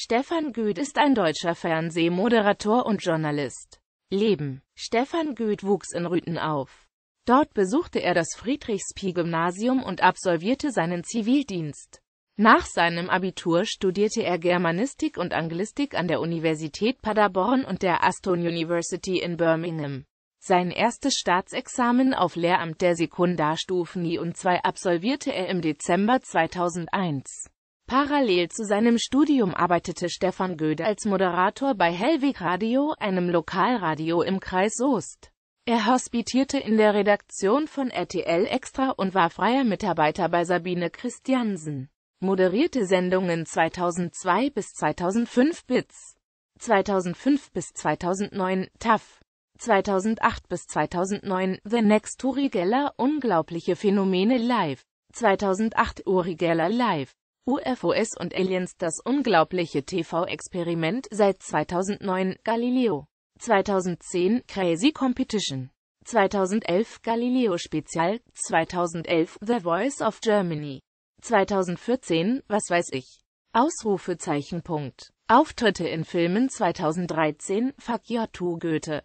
Stefan Güth ist ein deutscher Fernsehmoderator und Journalist. Leben Stefan Güth wuchs in Rüthen auf. Dort besuchte er das Friedrichspie-Gymnasium und absolvierte seinen Zivildienst. Nach seinem Abitur studierte er Germanistik und Anglistik an der Universität Paderborn und der Aston University in Birmingham. Sein erstes Staatsexamen auf Lehramt der Sekundarstufen I und II absolvierte er im Dezember 2001. Parallel zu seinem Studium arbeitete Stefan Göde als Moderator bei Hellwig Radio, einem Lokalradio im Kreis Soest. Er hospitierte in der Redaktion von RTL Extra und war freier Mitarbeiter bei Sabine Christiansen. Moderierte Sendungen 2002 bis 2005 BITS, 2005 bis 2009 TAF, 2008 bis 2009 The Next Uri Unglaubliche Phänomene Live, 2008 Urigella Live UFOs und Aliens das unglaubliche TV-Experiment seit 2009, Galileo. 2010, Crazy Competition. 2011, Galileo Spezial. 2011, The Voice of Germany. 2014, was weiß ich. Ausrufezeichenpunkt. Auftritte in Filmen 2013, Fuck Your Goethe.